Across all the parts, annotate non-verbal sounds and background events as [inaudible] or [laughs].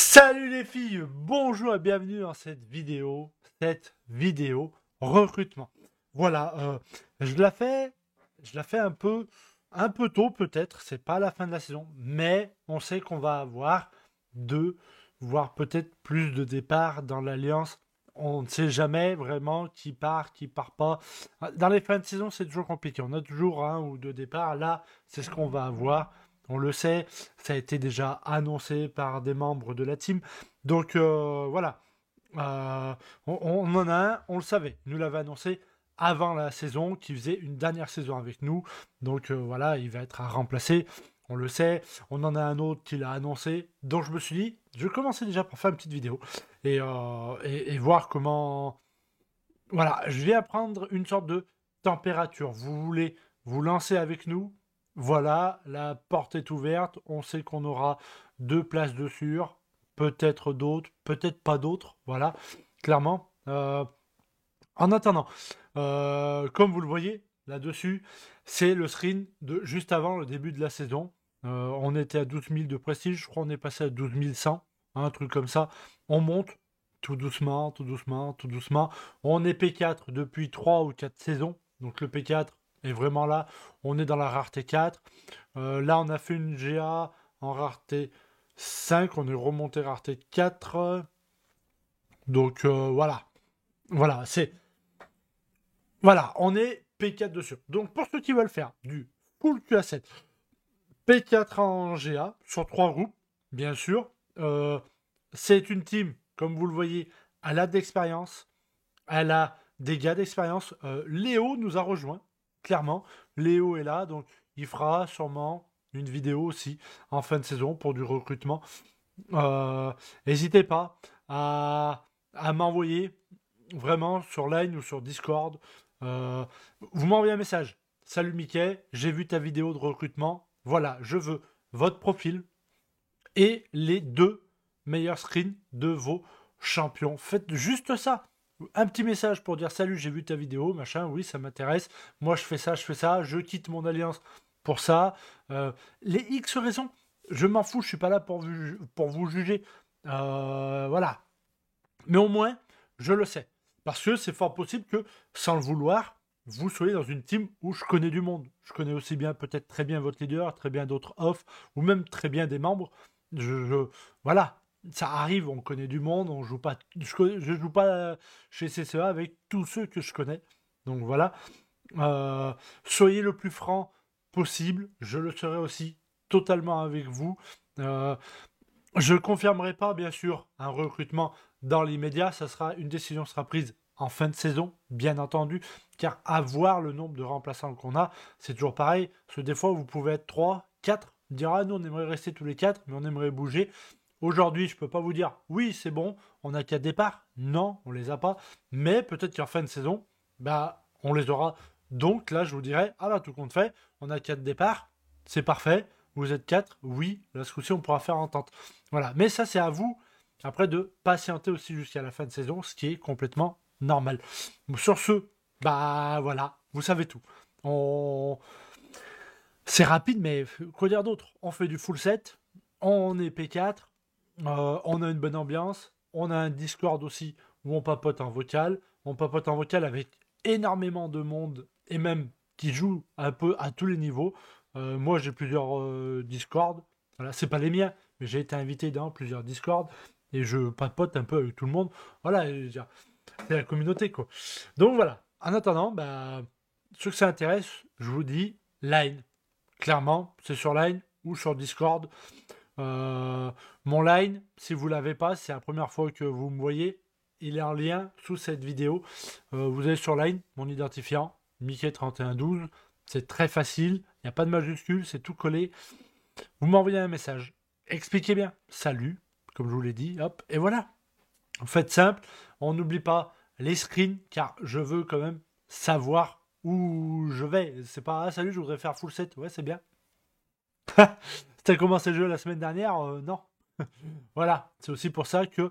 Salut les filles, bonjour et bienvenue dans cette vidéo, cette vidéo recrutement. Voilà, euh, je la fais, je la fais un peu, un peu tôt peut-être, c'est pas la fin de la saison, mais on sait qu'on va avoir deux, voire peut-être plus de départs dans l'alliance. On ne sait jamais vraiment qui part, qui part pas. Dans les fins de saison, c'est toujours compliqué. On a toujours un ou deux départs. Là, c'est ce qu'on va avoir on le sait, ça a été déjà annoncé par des membres de la team. Donc euh, voilà, euh, on, en a un, on le savait, nous l'avait annoncé avant la saison, qui faisait une dernière saison avec nous. Donc euh, voilà, il va être à remplacer, on le sait. On en a un autre qui l'a annoncé, donc je me suis dit, je vais commencer déjà pour faire une petite vidéo et, et voir comment... Voilà, je vais prendre une sorte de température. Vous voulez vous lancer avec nous voilà, la porte est ouverte, on sait qu'on aura deux places de sûr, peut-être d'autres, peut-être pas d'autres, voilà, clairement. Euh, en attendant, euh, comme vous le voyez là-dessus, c'est le screen de juste avant le début de la saison. Euh, on était à 12 000 de prestige, je crois on est passé à 12 100, hein, un truc comme ça. On monte tout doucement, tout doucement, tout doucement. On est P4 depuis trois ou quatre saisons. Donc le P4, et vraiment là, on est dans la rareté 4. Euh, là, on a fait une GA en rareté 5. On est remonté rareté 4. Donc euh, voilà. Voilà, c'est. Voilà, on est P4 dessus. Donc pour ceux qui veulent faire du full QA7, P4 en GA sur trois groupes, bien sûr. Euh, c'est une team, comme vous le voyez, elle a d'expérience, elle a des gars d'expérience. Léo nous a rejoints clairement, Léo est là, donc il fera sûrement une vidéo aussi en fin de saison pour du recrutement. Euh, n'hésitez pas à, m'envoyer vraiment sur Line ou sur Discord. Euh, vous m'envoyez un message. Salut Mickey, j'ai vu ta vidéo de recrutement. Voilà, je veux votre profil et les deux meilleurs screens de vos champions. Faites juste ça un petit message pour dire salut, j'ai vu ta vidéo, machin, oui, ça m'intéresse, moi je fais ça, je fais ça, je quitte mon alliance pour ça. Euh, les X raisons, je m'en fous, je suis pas là pour, vous, pour vous juger. Euh, voilà. Mais au moins, je le sais. Parce que c'est fort possible que, sans le vouloir, vous soyez dans une team où je connais du monde. Je connais aussi bien, peut-être très bien votre leader, très bien d'autres off, ou même très bien des membres. voilà, ça arrive, on connaît du monde, on joue pas, je, ne joue pas chez CCA e avec tous ceux que je connais. Donc voilà, euh, soyez le plus franc possible, je le serai aussi totalement avec vous. Euh, je ne confirmerai pas, bien sûr, un recrutement dans l'immédiat. Ça sera une décision sera prise en fin de saison, bien entendu, car avoir le nombre de remplaçants qu'on a, c'est toujours pareil. Parce que des fois, vous pouvez être 3, 4, dire ah, nous, on aimerait rester tous les 4, mais on aimerait bouger. Aujourd'hui, je ne peux pas vous dire oui, c'est bon, on a quatre départs. Non, on les a pas. Mais peut-être qu'en fin de saison, bah, on les aura. Donc là, je vous dirais, ah bah tout compte fait, on a quatre départs, c'est parfait. Vous êtes quatre, oui, la aussi, on pourra faire entente. Voilà. Mais ça, c'est à vous après de patienter aussi jusqu'à la fin de saison, ce qui est complètement normal. Sur ce, bah voilà, vous savez tout. On... C'est rapide, mais quoi dire d'autre On fait du full set, on est P4, euh, on a une bonne ambiance. On a un Discord aussi où on papote en vocal. On papote en vocal avec énormément de monde et même qui joue un peu à tous les niveaux. Euh, moi, j'ai plusieurs euh, Discord. Voilà, c'est pas les miens, mais j'ai été invité dans plusieurs Discord et je papote un peu avec tout le monde. Voilà, c'est la communauté quoi. Donc voilà. En attendant, bah, ceux que ça intéresse, je vous dis Line. Clairement, c'est sur Line ou sur Discord. Euh, mon line, si vous l'avez pas, c'est la première fois que vous me voyez, il est en lien sous cette vidéo. Euh, vous allez sur line, mon identifiant, Mickey3112. C'est très facile, il n'y a pas de majuscule, c'est tout collé. Vous m'envoyez un message. Expliquez bien. Salut, comme je vous l'ai dit, hop, et voilà. faites simple, on n'oublie pas les screens, car je veux quand même savoir où je vais. C'est pas ah, salut, je voudrais faire full set. Ouais, c'est bien. [laughs] as commencé le jeu la semaine dernière, euh, non. [laughs] voilà, c'est aussi pour ça que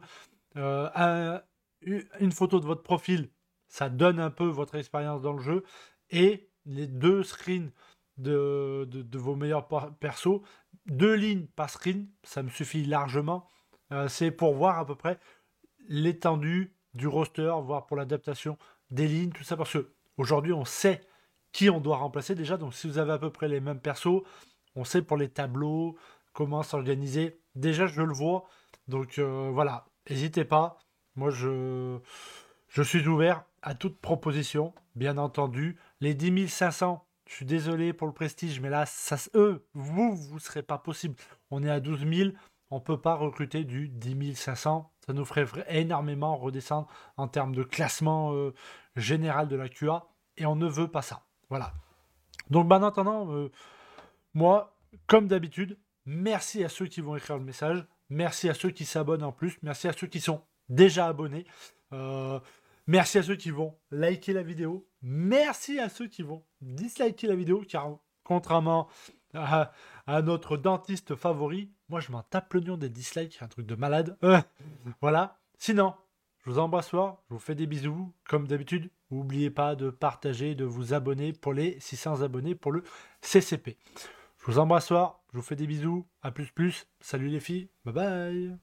euh, une photo de votre profil, ça donne un peu votre expérience dans le jeu, et les deux screens de, vos meilleurs persos, deux lignes par screen, ça me suffit largement. Euh, c'est pour voir à peu près l'étendue du roster, voire pour l'adaptation des lignes, tout ça, parce qu'aujourd'hui, on sait qui on doit remplacer déjà, donc si vous avez à peu près les mêmes persos, on sait pour les tableaux comment s'organiser. Déjà, je le vois. Donc euh, voilà, n'hésitez pas. Moi, je, je suis ouvert à toute proposition, bien entendu. Les 10 500, je suis désolé pour le prestige, mais là, ça, eux, vous, vous serez pas possible. On est à 12 000, on peut pas recruter du 10 500. Ça nous ferait énormément redescendre en termes de classement euh, général de la QA, et on ne veut pas ça. Voilà. Donc, ben, en attendant, euh, moi, comme d'habitude, merci à ceux qui vont écrire le message, merci à ceux qui s'abonnent en plus, merci à ceux qui sont déjà abonnés, euh, merci à ceux qui vont liker la vidéo, merci à ceux qui vont disliker la vidéo, car contrairement à, notre dentiste favori, moi je m'en tape le lion des dislikes, un truc de malade. Euh, voilà. Sinon, je vous embrasse fort, je vous fais des bisous, comme d'habitude. N'oubliez pas de partager, de vous abonner pour les 600 abonnés pour le CCP. Je vous embrasse soir, je vous fais des bisous, à plus plus, salut les filles, bye bye